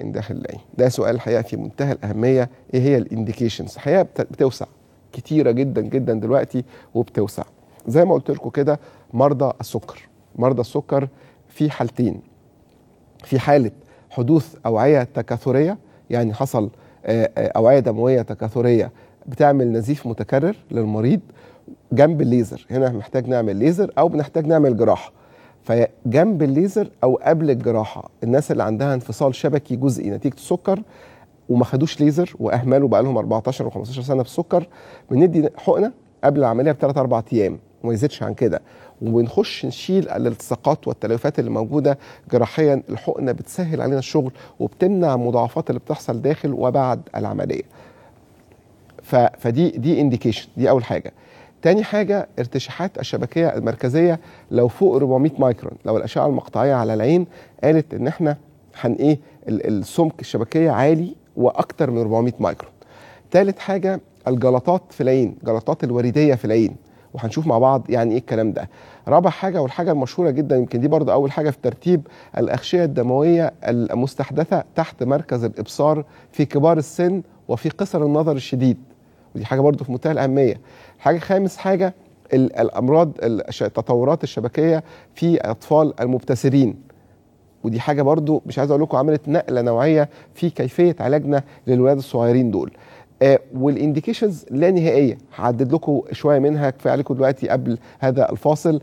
عند داخل العين ده سؤال الحقيقه في منتهى الاهميه ايه هي الانديكيشنز الحقيقه بتوسع كتيره جدا جدا دلوقتي وبتوسع زي ما قلت لكم كده مرضى السكر مرضى السكر في حالتين في حاله حدوث اوعيه تكاثريه يعني حصل آه، آه، اوعيه دمويه تكاثريه بتعمل نزيف متكرر للمريض جنب الليزر هنا محتاج نعمل ليزر او بنحتاج نعمل جراحه فجنب الليزر او قبل الجراحه الناس اللي عندها انفصال شبكي جزئي نتيجه السكر وما خدوش ليزر واهملوا بقى لهم 14 و15 سنه في السكر بندي حقنه قبل العمليه بثلاث اربع ايام وما يزيدش عن كده وبنخش نشيل الالتصاقات والتلوثات اللي موجوده جراحيا الحقنه بتسهل علينا الشغل وبتمنع المضاعفات اللي بتحصل داخل وبعد العمليه. فدي دي انديكيشن دي اول حاجه. تاني حاجة ارتشاحات الشبكية المركزية لو فوق 400 مايكرون لو الأشعة المقطعية على العين قالت إن إحنا هن إيه السمك الشبكية عالي وأكتر من 400 مايكرون. تالت حاجة الجلطات في العين، جلطات الوريدية في العين وهنشوف مع بعض يعني إيه الكلام ده. رابع حاجة والحاجة المشهورة جدا يمكن دي برضه أول حاجة في ترتيب الأغشية الدموية المستحدثة تحت مركز الإبصار في كبار السن وفي قصر النظر الشديد. دي حاجه برضو في منتهى الاهميه حاجه خامس حاجه الامراض التطورات الشبكيه في اطفال المبتسرين ودي حاجه برضو مش عايز اقول لكم عملت نقله نوعيه في كيفيه علاجنا للولاد الصغيرين دول آه والانديكيشنز لا نهائيه هعدد لكم شويه منها كفايه عليكم دلوقتي قبل هذا الفاصل